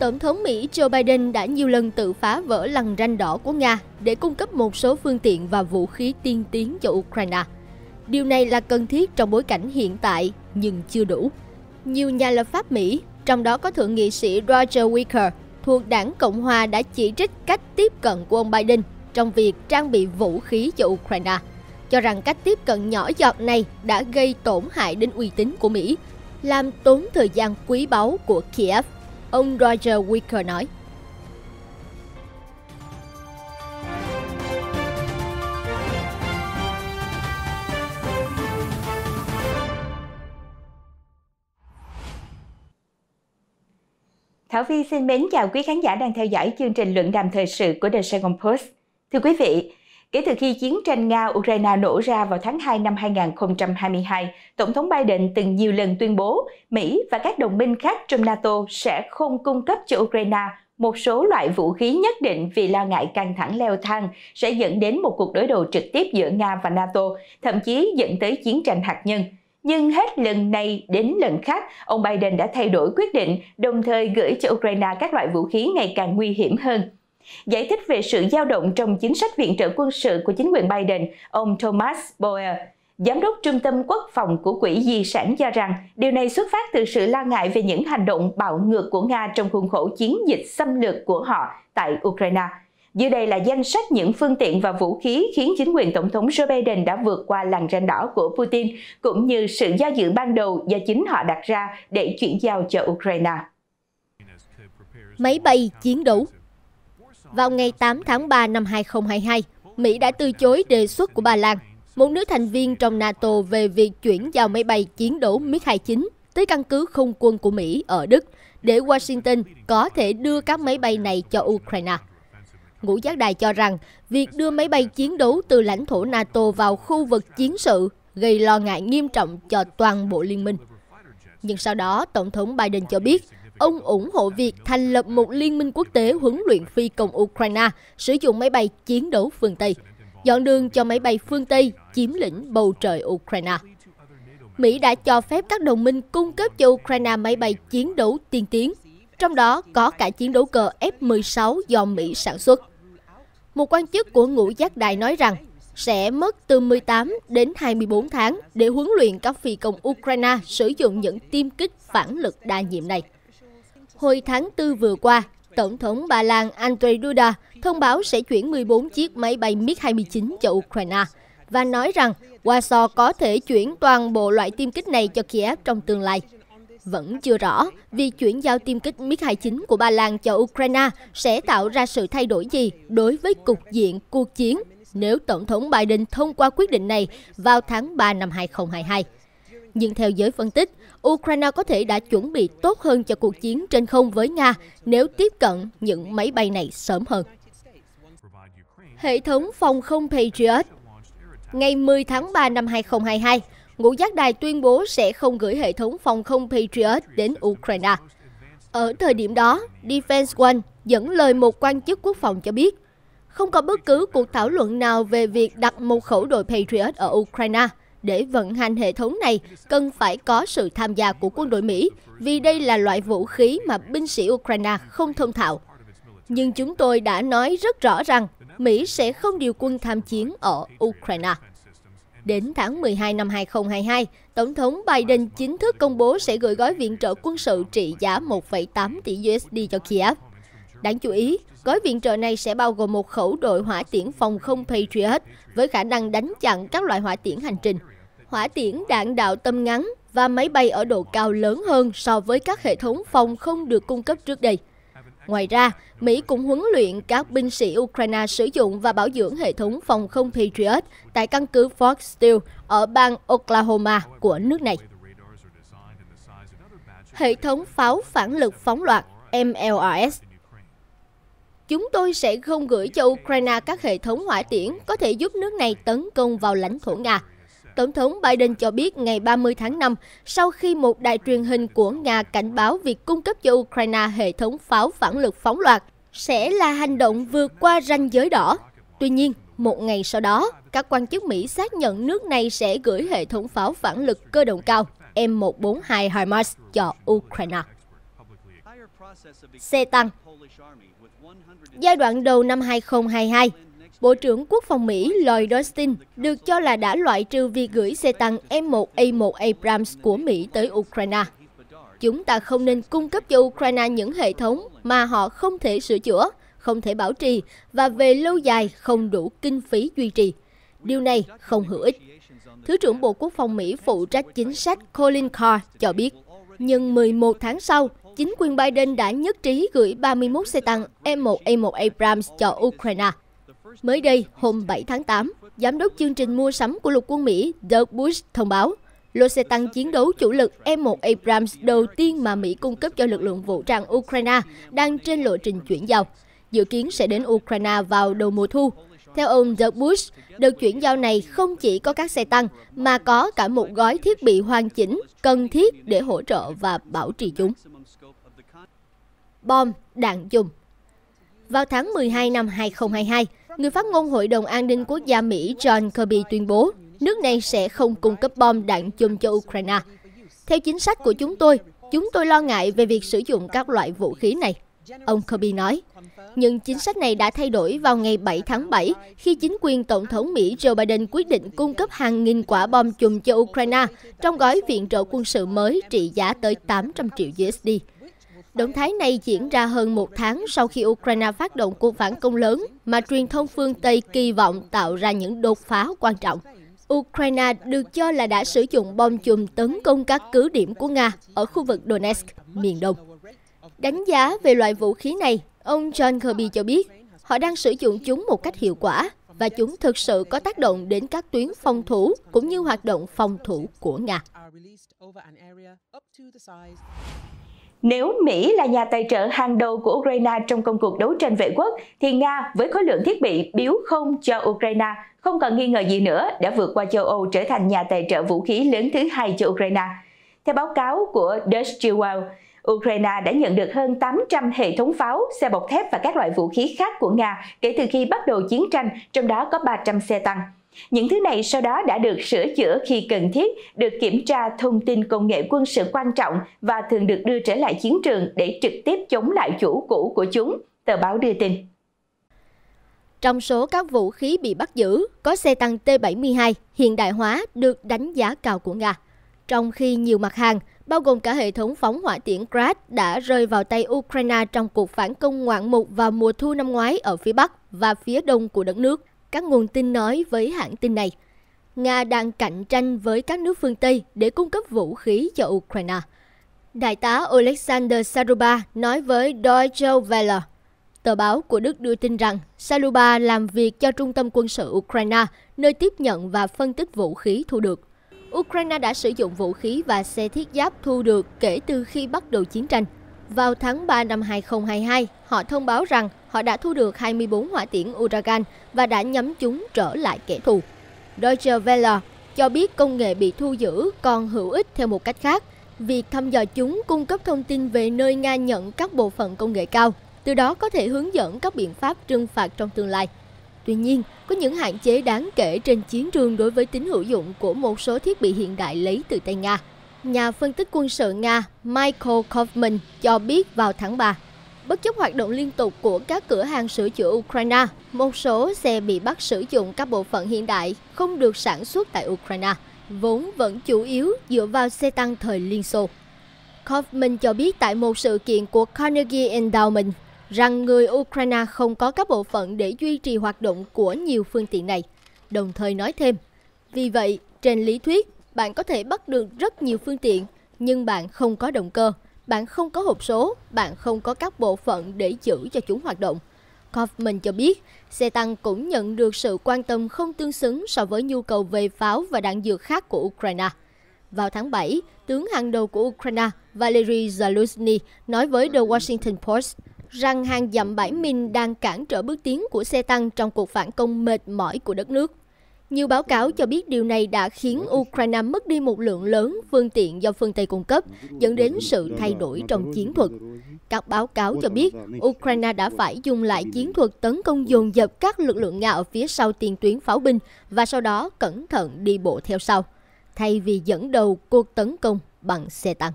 Tổng thống Mỹ Joe Biden đã nhiều lần tự phá vỡ lằn ranh đỏ của Nga để cung cấp một số phương tiện và vũ khí tiên tiến cho Ukraine. Điều này là cần thiết trong bối cảnh hiện tại, nhưng chưa đủ. Nhiều nhà lập pháp Mỹ, trong đó có Thượng nghị sĩ Roger Wicker, thuộc đảng Cộng Hòa đã chỉ trích cách tiếp cận của ông Biden trong việc trang bị vũ khí cho Ukraine, cho rằng cách tiếp cận nhỏ giọt này đã gây tổn hại đến uy tín của Mỹ, làm tốn thời gian quý báu của Kiev. Ông Roger Wicker nói. Thảo Vy xin mến chào quý khán giả đang theo dõi chương trình luận đàm thời sự của The Saigon Post. Thưa quý vị, Kể từ khi chiến tranh Nga-Ukraine nổ ra vào tháng 2 năm 2022, Tổng thống Biden từng nhiều lần tuyên bố Mỹ và các đồng minh khác trong NATO sẽ không cung cấp cho Ukraine một số loại vũ khí nhất định vì lo ngại căng thẳng leo thang sẽ dẫn đến một cuộc đối đầu trực tiếp giữa Nga và NATO, thậm chí dẫn tới chiến tranh hạt nhân. Nhưng hết lần này đến lần khác, ông Biden đã thay đổi quyết định, đồng thời gửi cho Ukraine các loại vũ khí ngày càng nguy hiểm hơn. Giải thích về sự dao động trong chính sách viện trợ quân sự của chính quyền Biden, ông Thomas Boyer, Giám đốc Trung tâm Quốc phòng của Quỹ Di sản cho rằng điều này xuất phát từ sự lo ngại về những hành động bạo ngược của Nga trong khuôn khổ chiến dịch xâm lược của họ tại Ukraine. Dưới đây là danh sách những phương tiện và vũ khí khiến chính quyền Tổng thống Joe Biden đã vượt qua làn ranh đỏ của Putin, cũng như sự do dự ban đầu do chính họ đặt ra để chuyển giao cho Ukraine. Máy bay chiến đấu vào ngày 8 tháng 3 năm 2022, Mỹ đã từ chối đề xuất của Ba Lan, một nước thành viên trong NATO về việc chuyển giao máy bay chiến đấu MiG-29 tới căn cứ không quân của Mỹ ở Đức để Washington có thể đưa các máy bay này cho Ukraine. Ngũ Giác Đài cho rằng việc đưa máy bay chiến đấu từ lãnh thổ NATO vào khu vực chiến sự gây lo ngại nghiêm trọng cho toàn bộ liên minh. Nhưng sau đó, Tổng thống Biden cho biết ông ủng hộ việc thành lập một liên minh quốc tế huấn luyện phi công Ukraine sử dụng máy bay chiến đấu phương Tây, dọn đường cho máy bay phương Tây chiếm lĩnh bầu trời Ukraine. Mỹ đã cho phép các đồng minh cung cấp cho Ukraine máy bay chiến đấu tiên tiến, trong đó có cả chiến đấu cơ F-16 do Mỹ sản xuất. Một quan chức của ngũ giác đài nói rằng sẽ mất từ 18 đến 24 tháng để huấn luyện các phi công Ukraine sử dụng những tiêm kích phản lực đa nhiệm này. Hồi tháng 4 vừa qua, Tổng thống Ba Lan Andrzej Duda thông báo sẽ chuyển 14 chiếc máy bay MiG-29 cho Ukraine và nói rằng Warsaw có thể chuyển toàn bộ loại tiêm kích này cho Kiev trong tương lai. Vẫn chưa rõ vì chuyển giao tiêm kích MiG-29 của Ba Lan cho Ukraine sẽ tạo ra sự thay đổi gì đối với cục diện cuộc chiến nếu Tổng thống Biden thông qua quyết định này vào tháng 3 năm 2022. Nhưng theo giới phân tích, Ukraine có thể đã chuẩn bị tốt hơn cho cuộc chiến trên không với Nga nếu tiếp cận những máy bay này sớm hơn. Hệ thống phòng không Patriot Ngày 10 tháng 3 năm 2022, Ngũ Giác Đài tuyên bố sẽ không gửi hệ thống phòng không Patriot đến Ukraine. Ở thời điểm đó, Defense One dẫn lời một quan chức quốc phòng cho biết, không có bất cứ cuộc thảo luận nào về việc đặt một khẩu đội Patriot ở Ukraine – để vận hành hệ thống này cần phải có sự tham gia của quân đội Mỹ vì đây là loại vũ khí mà binh sĩ Ukraine không thông thạo. Nhưng chúng tôi đã nói rất rõ rằng Mỹ sẽ không điều quân tham chiến ở Ukraine. Đến tháng 12 năm 2022, Tổng thống Biden chính thức công bố sẽ gửi gói viện trợ quân sự trị giá 1,8 tỷ USD cho Kiev. Đáng chú ý, Gói viện trợ này sẽ bao gồm một khẩu đội hỏa tiễn phòng không Patriot với khả năng đánh chặn các loại hỏa tiễn hành trình, hỏa tiễn đạn đạo tâm ngắn và máy bay ở độ cao lớn hơn so với các hệ thống phòng không được cung cấp trước đây. Ngoài ra, Mỹ cũng huấn luyện các binh sĩ Ukraine sử dụng và bảo dưỡng hệ thống phòng không Patriot tại căn cứ Fort Steele ở bang Oklahoma của nước này. Hệ thống pháo phản lực phóng loạt MLRS Chúng tôi sẽ không gửi cho Ukraine các hệ thống hỏa tiễn có thể giúp nước này tấn công vào lãnh thổ Nga. Tổng thống Biden cho biết ngày 30 tháng 5, sau khi một đài truyền hình của Nga cảnh báo việc cung cấp cho Ukraine hệ thống pháo phản lực phóng loạt sẽ là hành động vượt qua ranh giới đỏ. Tuy nhiên, một ngày sau đó, các quan chức Mỹ xác nhận nước này sẽ gửi hệ thống pháo phản lực cơ động cao M142 HIMARS cho Ukraine xe tăng. Giai đoạn đầu năm 2022, Bộ trưởng Quốc phòng Mỹ Lloyd Austin được cho là đã loại trừ việc gửi xe tăng M1A1 Abrams của Mỹ tới Ukraine. Chúng ta không nên cung cấp cho Ukraine những hệ thống mà họ không thể sửa chữa, không thể bảo trì và về lâu dài không đủ kinh phí duy trì. Điều này không hữu ích. Thứ trưởng Bộ Quốc phòng Mỹ phụ trách chính sách Colin Carr cho biết, nhưng 11 tháng sau, chính quyền Biden đã nhất trí gửi 31 xe tăng M1A1 Abrams cho Ukraine. Mới đây, hôm 7 tháng 8, Giám đốc chương trình mua sắm của lục quân Mỹ Doug Bush thông báo, lô xe tăng chiến đấu chủ lực M1 Abrams đầu tiên mà Mỹ cung cấp cho lực lượng vũ trang Ukraine đang trên lộ trình chuyển giao, dự kiến sẽ đến Ukraine vào đầu mùa thu. Theo ông The Bush, đợt chuyển giao này không chỉ có các xe tăng mà có cả một gói thiết bị hoàn chỉnh cần thiết để hỗ trợ và bảo trì chúng. Bom, đạn dùng Vào tháng 12 năm 2022, người phát ngôn Hội đồng An ninh Quốc gia Mỹ John Kirby tuyên bố nước này sẽ không cung cấp bom đạn chùm cho Ukraine. Theo chính sách của chúng tôi, chúng tôi lo ngại về việc sử dụng các loại vũ khí này. Ông Kirby nói, nhưng chính sách này đã thay đổi vào ngày 7 tháng 7 khi chính quyền Tổng thống Mỹ Joe Biden quyết định cung cấp hàng nghìn quả bom chùm cho Ukraine trong gói viện trợ quân sự mới trị giá tới 800 triệu USD. Động thái này diễn ra hơn một tháng sau khi Ukraine phát động cuộc phản công lớn mà truyền thông phương Tây kỳ vọng tạo ra những đột phá quan trọng. Ukraine được cho là đã sử dụng bom chùm tấn công các cứ điểm của Nga ở khu vực Donetsk, miền Đông. Đánh giá về loại vũ khí này, ông John Kirby cho biết họ đang sử dụng chúng một cách hiệu quả và chúng thực sự có tác động đến các tuyến phòng thủ cũng như hoạt động phòng thủ của Nga. Nếu Mỹ là nhà tài trợ hàng đầu của Ukraine trong công cuộc đấu tranh vệ quốc, thì Nga với khối lượng thiết bị biếu không cho Ukraine không còn nghi ngờ gì nữa đã vượt qua châu Âu trở thành nhà tài trợ vũ khí lớn thứ hai cho Ukraine. Theo báo cáo của Deutsche Welle. Ukraine đã nhận được hơn 800 hệ thống pháo, xe bọc thép và các loại vũ khí khác của Nga kể từ khi bắt đầu chiến tranh, trong đó có 300 xe tăng. Những thứ này sau đó đã được sửa chữa khi cần thiết, được kiểm tra thông tin công nghệ quân sự quan trọng và thường được đưa trở lại chiến trường để trực tiếp chống lại chủ cũ của chúng, tờ báo đưa tin. Trong số các vũ khí bị bắt giữ, có xe tăng T-72 hiện đại hóa được đánh giá cao của Nga, trong khi nhiều mặt hàng bao gồm cả hệ thống phóng hỏa tiễn Grad đã rơi vào tay Ukraine trong cuộc phản công ngoạn mục vào mùa thu năm ngoái ở phía Bắc và phía Đông của đất nước, các nguồn tin nói với hãng tin này. Nga đang cạnh tranh với các nước phương Tây để cung cấp vũ khí cho Ukraine. Đại tá Alexander Saruba nói với Deutsche Welle, tờ báo của Đức đưa tin rằng Saruba làm việc cho Trung tâm quân sự Ukraine, nơi tiếp nhận và phân tích vũ khí thu được. Ukraine đã sử dụng vũ khí và xe thiết giáp thu được kể từ khi bắt đầu chiến tranh. Vào tháng 3 năm 2022, họ thông báo rằng họ đã thu được 24 hỏa tiễn Uragan và đã nhắm chúng trở lại kẻ thù. Deutsche Welle cho biết công nghệ bị thu giữ còn hữu ích theo một cách khác. Việc thăm dò chúng cung cấp thông tin về nơi Nga nhận các bộ phận công nghệ cao, từ đó có thể hướng dẫn các biện pháp trừng phạt trong tương lai. Tuy nhiên, có những hạn chế đáng kể trên chiến trường đối với tính hữu dụng của một số thiết bị hiện đại lấy từ tay Nga. Nhà phân tích quân sự Nga Michael Kaufman cho biết vào tháng 3, bất chấp hoạt động liên tục của các cửa hàng sửa chữa Ukraine, một số xe bị bắt sử dụng các bộ phận hiện đại không được sản xuất tại Ukraine, vốn vẫn chủ yếu dựa vào xe tăng thời Liên Xô. Kaufman cho biết tại một sự kiện của Carnegie Endowment rằng người Ukraine không có các bộ phận để duy trì hoạt động của nhiều phương tiện này, đồng thời nói thêm, vì vậy, trên lý thuyết, bạn có thể bắt được rất nhiều phương tiện, nhưng bạn không có động cơ, bạn không có hộp số, bạn không có các bộ phận để giữ cho chúng hoạt động. Kaufman cho biết, xe tăng cũng nhận được sự quan tâm không tương xứng so với nhu cầu về pháo và đạn dược khác của Ukraine. Vào tháng 7, tướng hàng đầu của Ukraine Valery Zaluzny nói với The Washington Post – rằng hàng dặm bãi min đang cản trở bước tiến của xe tăng trong cuộc phản công mệt mỏi của đất nước. Nhiều báo cáo cho biết điều này đã khiến Ukraine mất đi một lượng lớn phương tiện do phương Tây cung cấp, dẫn đến sự thay đổi trong chiến thuật. Các báo cáo cho biết Ukraine đã phải dùng lại chiến thuật tấn công dồn dập các lực lượng Nga ở phía sau tiền tuyến pháo binh và sau đó cẩn thận đi bộ theo sau, thay vì dẫn đầu cuộc tấn công bằng xe tăng.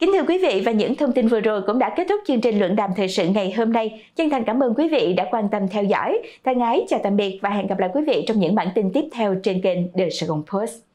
Kính thưa quý vị và những thông tin vừa rồi cũng đã kết thúc chương trình luận đàm thời sự ngày hôm nay. Chân thành cảm ơn quý vị đã quan tâm theo dõi. Thân ái chào tạm biệt và hẹn gặp lại quý vị trong những bản tin tiếp theo trên kênh The Sài Gòn Post.